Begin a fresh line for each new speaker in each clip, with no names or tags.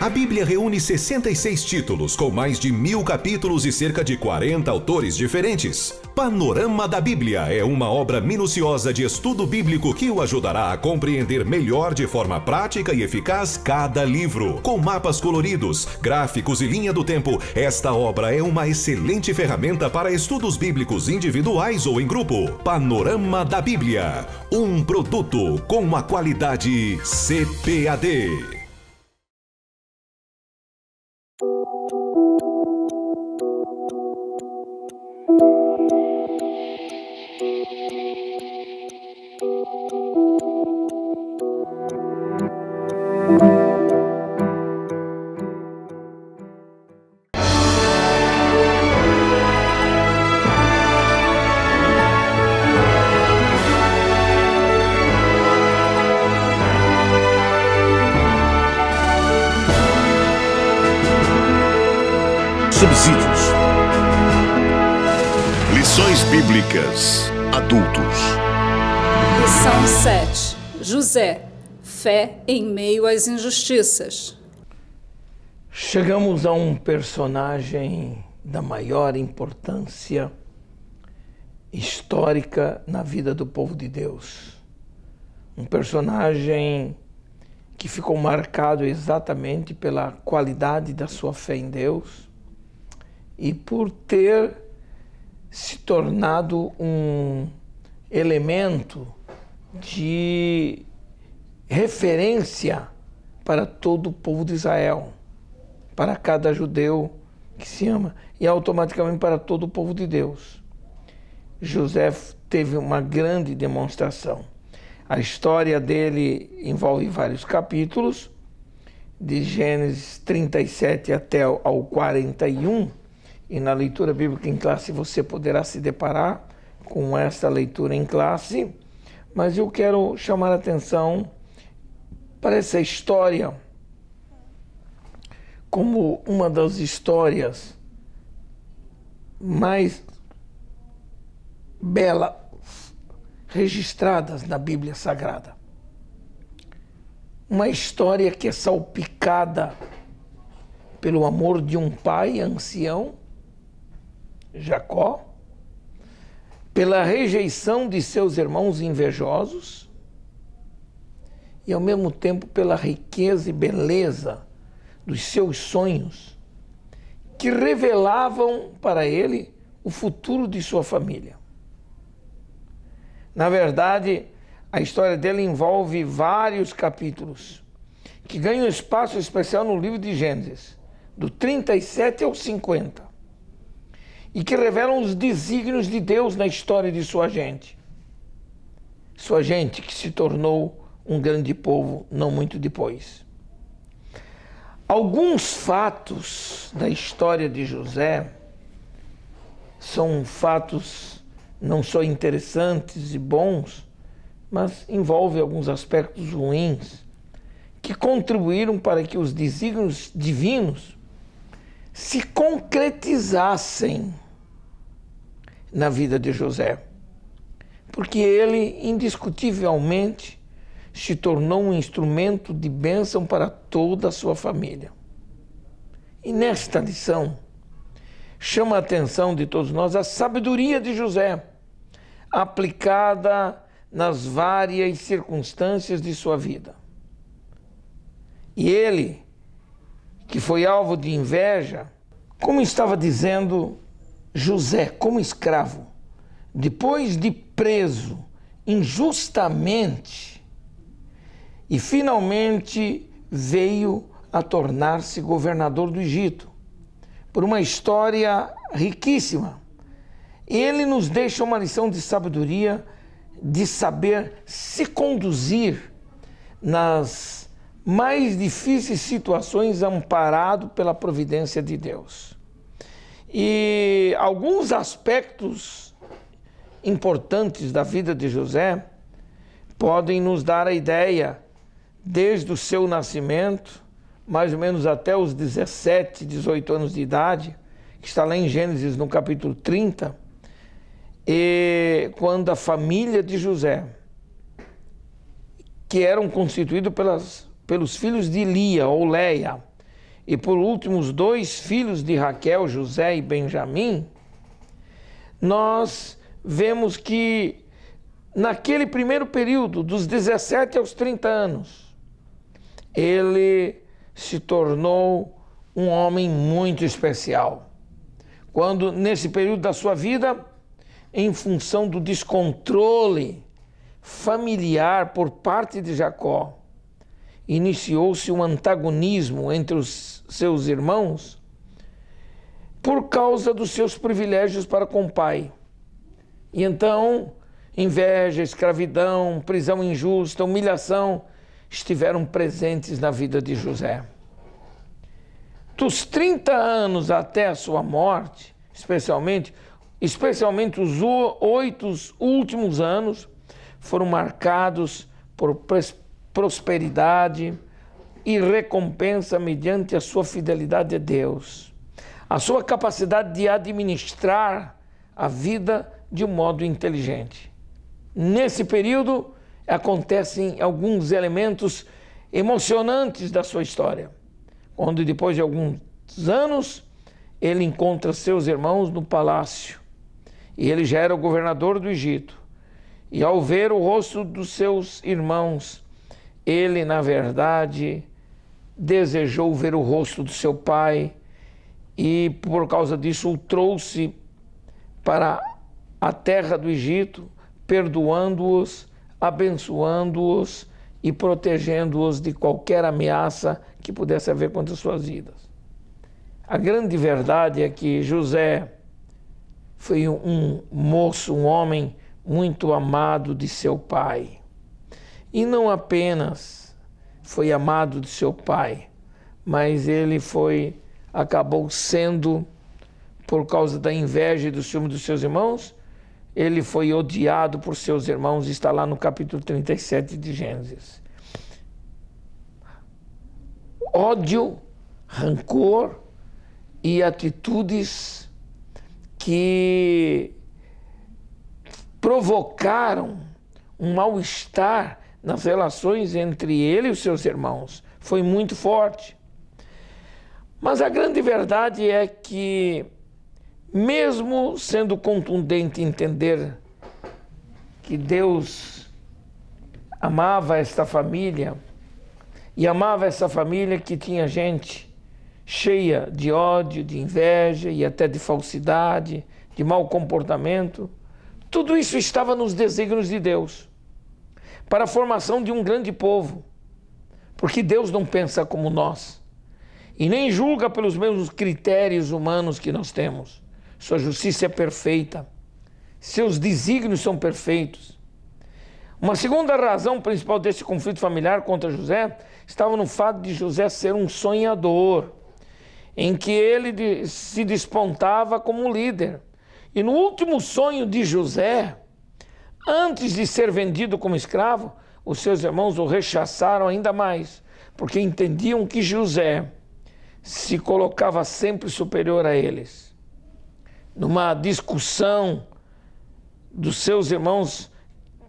A Bíblia reúne 66 títulos com mais de mil capítulos e cerca de 40 autores diferentes. Panorama da Bíblia é uma obra minuciosa de estudo bíblico que o ajudará a compreender melhor de forma prática e eficaz cada livro. Com mapas coloridos, gráficos e linha do tempo, esta obra é uma excelente ferramenta para estudos bíblicos individuais ou em grupo. Panorama da Bíblia, um produto com a qualidade CPAD. adultos. Lição 7. José, fé em meio às injustiças. Chegamos a um personagem da maior importância histórica na vida do povo de Deus. Um personagem que ficou marcado exatamente pela qualidade da sua fé em Deus e por ter se tornado um elemento de referência para todo o povo de Israel, para cada judeu que se ama e automaticamente para todo o povo de Deus. José teve uma grande demonstração. A história dele envolve vários capítulos, de Gênesis 37 até ao 41 e na leitura bíblica em classe você poderá se deparar com esta leitura em classe, mas eu quero chamar a atenção para essa história como uma das histórias mais belas registradas na Bíblia Sagrada. Uma história que é salpicada pelo amor de um pai ancião Jacó, pela rejeição de seus irmãos invejosos e, ao mesmo tempo, pela riqueza e beleza dos seus sonhos, que revelavam para ele o futuro de sua família. Na verdade, a história dele envolve vários capítulos que ganham espaço especial no livro de Gênesis, do 37 ao 50 e que revelam os desígnios de Deus na história de sua gente. Sua gente que se tornou um grande povo não muito depois. Alguns fatos da história de José são fatos não só interessantes e bons, mas envolvem alguns aspectos ruins que contribuíram para que os desígnios divinos se concretizassem na vida de José, porque ele indiscutivelmente se tornou um instrumento de bênção para toda a sua família. E nesta lição, chama a atenção de todos nós a sabedoria de José, aplicada nas várias circunstâncias de sua vida. E ele que foi alvo de inveja, como estava dizendo José, como escravo, depois de preso injustamente e finalmente veio a tornar-se governador do Egito, por uma história riquíssima. Ele nos deixa uma lição de sabedoria, de saber se conduzir nas mais difíceis situações amparado pela providência de Deus. E alguns aspectos importantes da vida de José podem nos dar a ideia, desde o seu nascimento, mais ou menos até os 17, 18 anos de idade, que está lá em Gênesis no capítulo 30, e quando a família de José, que eram constituídos pelas pelos filhos de Lia ou Leia, e por últimos dois filhos de Raquel, José e Benjamim, nós vemos que naquele primeiro período, dos 17 aos 30 anos, ele se tornou um homem muito especial. Quando, nesse período da sua vida, em função do descontrole familiar por parte de Jacó, iniciou-se um antagonismo entre os seus irmãos por causa dos seus privilégios para com o pai. E então, inveja, escravidão, prisão injusta, humilhação estiveram presentes na vida de José. Dos 30 anos até a sua morte, especialmente, especialmente os oito últimos anos, foram marcados por prosperidade e recompensa mediante a sua fidelidade a Deus, a sua capacidade de administrar a vida de um modo inteligente. Nesse período acontecem alguns elementos emocionantes da sua história, onde depois de alguns anos ele encontra seus irmãos no palácio e ele já era o governador do Egito. E ao ver o rosto dos seus irmãos, ele, na verdade, desejou ver o rosto do seu pai e, por causa disso, o trouxe para a terra do Egito, perdoando-os, abençoando-os e protegendo-os de qualquer ameaça que pudesse haver contra suas vidas. A grande verdade é que José foi um moço, um homem muito amado de seu pai. E não apenas foi amado de seu pai, mas ele foi acabou sendo por causa da inveja e do ciúme dos seus irmãos, ele foi odiado por seus irmãos, está lá no capítulo 37 de Gênesis. Ódio, rancor e atitudes que provocaram um mal-estar nas relações entre ele e os seus irmãos. Foi muito forte. Mas a grande verdade é que, mesmo sendo contundente entender que Deus amava esta família e amava essa família que tinha gente cheia de ódio, de inveja e até de falsidade, de mau comportamento, tudo isso estava nos desígnios de Deus para a formação de um grande povo. Porque Deus não pensa como nós e nem julga pelos mesmos critérios humanos que nós temos. Sua justiça é perfeita, seus desígnios são perfeitos. Uma segunda razão principal desse conflito familiar contra José estava no fato de José ser um sonhador, em que ele se despontava como líder. E no último sonho de José, Antes de ser vendido como escravo, os seus irmãos o rechaçaram ainda mais, porque entendiam que José se colocava sempre superior a eles. Numa discussão dos seus irmãos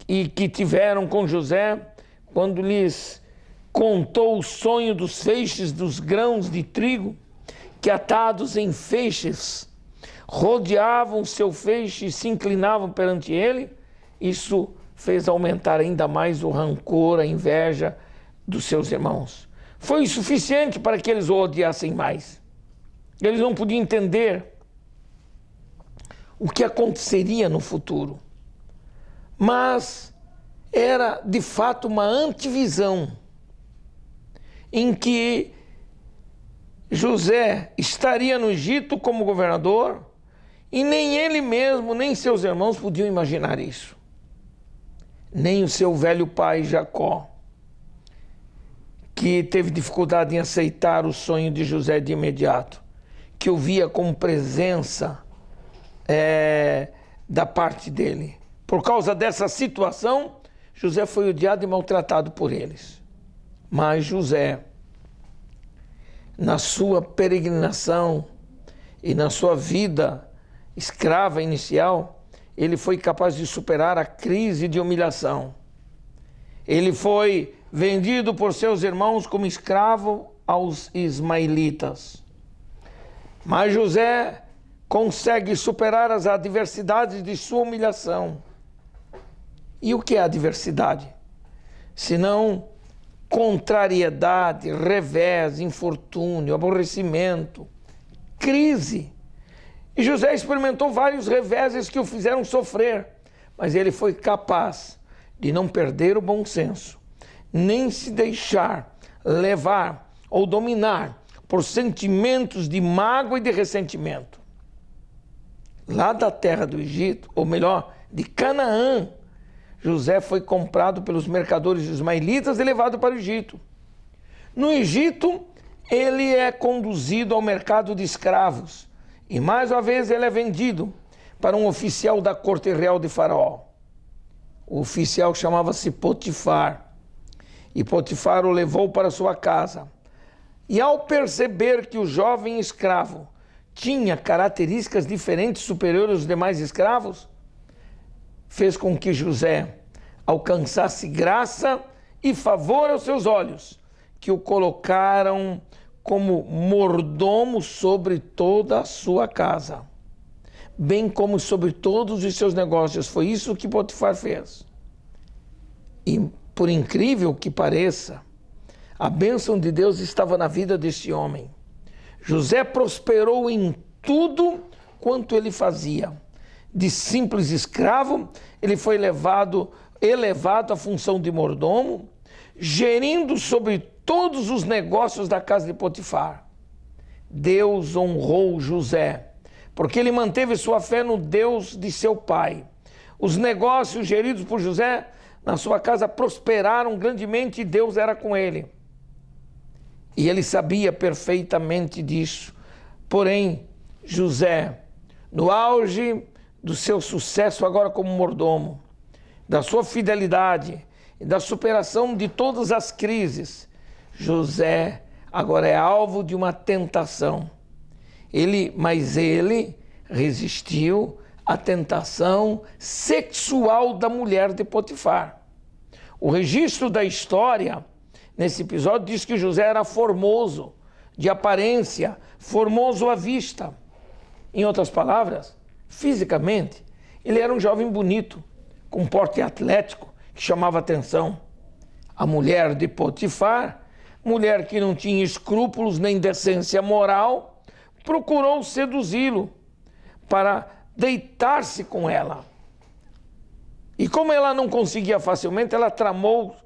e que tiveram com José, quando lhes contou o sonho dos feixes dos grãos de trigo, que atados em feixes rodeavam seu feixe e se inclinavam perante ele, isso fez aumentar ainda mais o rancor, a inveja dos seus irmãos. Foi o suficiente para que eles o odiassem mais. Eles não podiam entender o que aconteceria no futuro. Mas era de fato uma antivisão em que José estaria no Egito como governador e nem ele mesmo, nem seus irmãos podiam imaginar isso nem o seu velho pai Jacó, que teve dificuldade em aceitar o sonho de José de imediato, que o via como presença é, da parte dele. Por causa dessa situação, José foi odiado e maltratado por eles. Mas José, na sua peregrinação e na sua vida escrava inicial, ele foi capaz de superar a crise de humilhação. Ele foi vendido por seus irmãos como escravo aos ismaelitas. Mas José consegue superar as adversidades de sua humilhação. E o que é adversidade? Senão contrariedade, revés, infortúnio, aborrecimento, crise. E José experimentou vários reveses que o fizeram sofrer, mas ele foi capaz de não perder o bom senso, nem se deixar levar ou dominar por sentimentos de mágoa e de ressentimento. Lá da terra do Egito, ou melhor, de Canaã, José foi comprado pelos mercadores ismaelitas e levado para o Egito. No Egito, ele é conduzido ao mercado de escravos e mais uma vez ele é vendido para um oficial da corte real de Faraó. O oficial chamava-se Potifar. E Potifar o levou para sua casa. E ao perceber que o jovem escravo tinha características diferentes superiores aos demais escravos, fez com que José alcançasse graça e favor aos seus olhos, que o colocaram como mordomo sobre toda a sua casa, bem como sobre todos os seus negócios. Foi isso que Potifar fez. E por incrível que pareça, a bênção de Deus estava na vida deste homem. José prosperou em tudo quanto ele fazia. De simples escravo, ele foi elevado, elevado à função de mordomo, gerindo sobre todos os negócios da casa de Potifar. Deus honrou José, porque ele manteve sua fé no Deus de seu pai. Os negócios geridos por José na sua casa prosperaram grandemente e Deus era com ele. E ele sabia perfeitamente disso. Porém, José, no auge do seu sucesso agora como mordomo, da sua fidelidade e da superação de todas as crises, José agora é alvo de uma tentação. Ele, mas ele resistiu à tentação sexual da mulher de Potifar. O registro da história nesse episódio diz que José era formoso, de aparência, formoso à vista. Em outras palavras, fisicamente, ele era um jovem bonito, com porte atlético que chamava atenção. A mulher de Potifar mulher que não tinha escrúpulos nem decência moral, procurou seduzi-lo para deitar-se com ela. E como ela não conseguia facilmente, ela tramou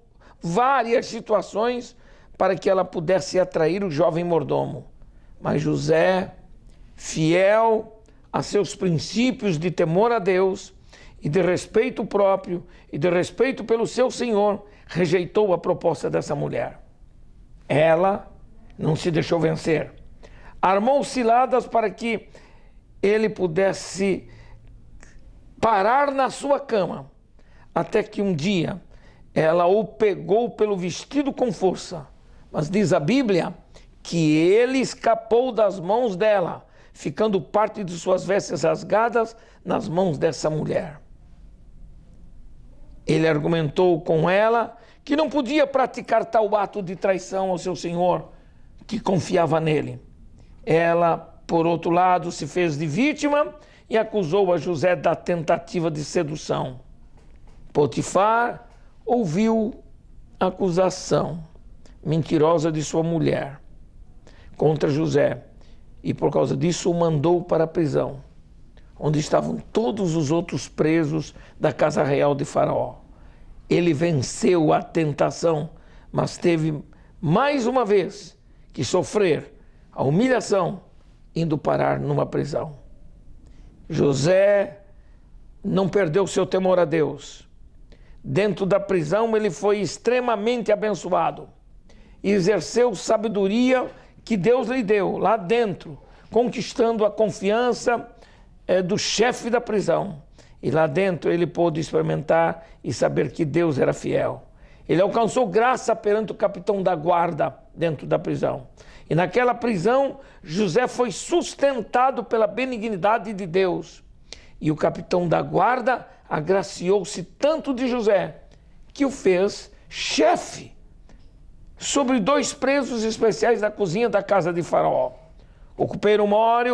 várias situações para que ela pudesse atrair o jovem mordomo. Mas José, fiel a seus princípios de temor a Deus e de respeito próprio e de respeito pelo seu senhor, rejeitou a proposta dessa mulher. Ela não se deixou vencer. Armou ciladas para que ele pudesse parar na sua cama, até que um dia ela o pegou pelo vestido com força. Mas diz a Bíblia que ele escapou das mãos dela, ficando parte de suas vestes rasgadas nas mãos dessa mulher. Ele argumentou com ela que não podia praticar tal ato de traição ao seu senhor, que confiava nele. Ela, por outro lado, se fez de vítima e acusou a José da tentativa de sedução. Potifar ouviu a acusação mentirosa de sua mulher contra José e por causa disso o mandou para a prisão, onde estavam todos os outros presos da casa real de Faraó ele venceu a tentação, mas teve mais uma vez que sofrer a humilhação indo parar numa prisão. José não perdeu seu temor a Deus. Dentro da prisão ele foi extremamente abençoado. Exerceu sabedoria que Deus lhe deu lá dentro, conquistando a confiança é, do chefe da prisão. E lá dentro ele pôde experimentar e saber que Deus era fiel. Ele alcançou graça perante o capitão da guarda dentro da prisão. E naquela prisão, José foi sustentado pela benignidade de Deus. E o capitão da guarda agraciou-se tanto de José que o fez chefe sobre dois presos especiais da cozinha da casa de Faraó. O copeiro mor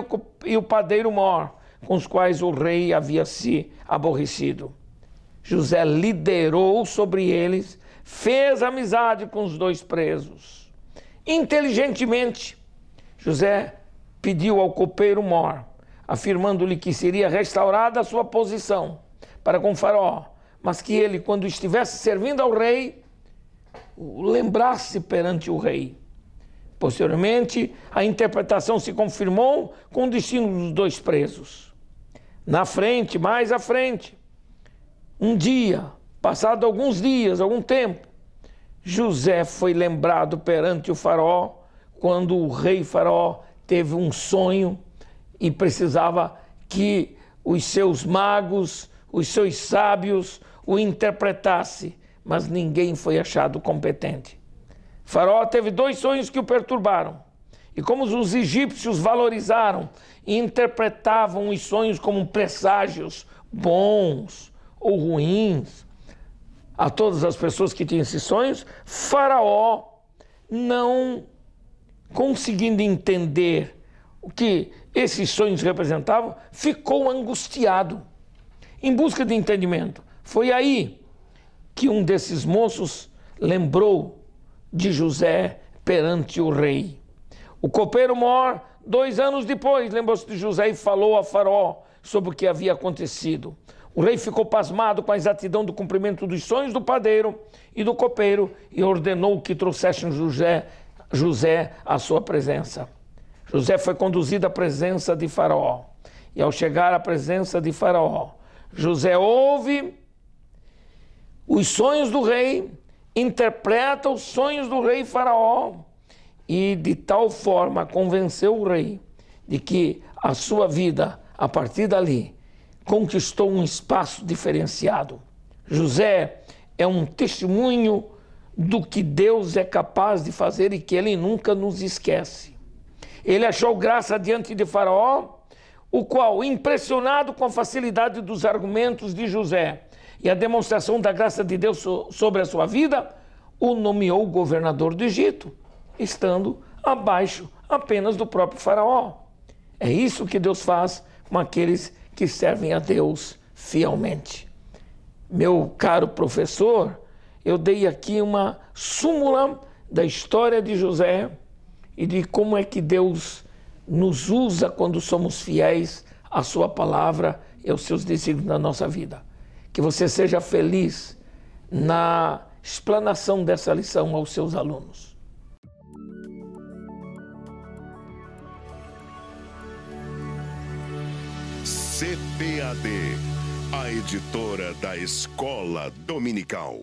e o padeiro mor com os quais o rei havia se aborrecido. José liderou sobre eles, fez amizade com os dois presos. Inteligentemente, José pediu ao copeiro Mor, afirmando-lhe que seria restaurada a sua posição para com Faraó, mas que ele, quando estivesse servindo ao rei, o lembrasse perante o rei. Posteriormente, a interpretação se confirmou com o destino dos dois presos na frente, mais à frente, um dia, passado alguns dias, algum tempo, José foi lembrado perante o faraó, quando o rei faraó teve um sonho e precisava que os seus magos, os seus sábios o interpretasse, mas ninguém foi achado competente. Faraó teve dois sonhos que o perturbaram e como os egípcios valorizaram e interpretavam os sonhos como presságios bons ou ruins a todas as pessoas que tinham esses sonhos, Faraó, não conseguindo entender o que esses sonhos representavam, ficou angustiado, em busca de entendimento. Foi aí que um desses moços lembrou de José perante o rei. O copeiro mor, dois anos depois, lembrou-se de José e falou a Faraó sobre o que havia acontecido. O rei ficou pasmado com a exatidão do cumprimento dos sonhos do padeiro e do copeiro e ordenou que trouxessem José, José à sua presença. José foi conduzido à presença de Faraó. E ao chegar à presença de Faraó, José ouve os sonhos do rei, interpreta os sonhos do rei Faraó e de tal forma convenceu o rei de que a sua vida, a partir dali, conquistou um espaço diferenciado. José é um testemunho do que Deus é capaz de fazer e que ele nunca nos esquece. Ele achou graça diante de Faraó, o qual, impressionado com a facilidade dos argumentos de José e a demonstração da graça de Deus sobre a sua vida, o nomeou governador do Egito estando abaixo apenas do próprio Faraó. É isso que Deus faz com aqueles que servem a Deus fielmente. Meu caro professor, eu dei aqui uma súmula da história de José e de como é que Deus nos usa quando somos fiéis à Sua palavra e aos seus desígnios na nossa vida. Que você seja feliz na explanação dessa lição aos seus alunos. CPAD, a editora da Escola Dominical.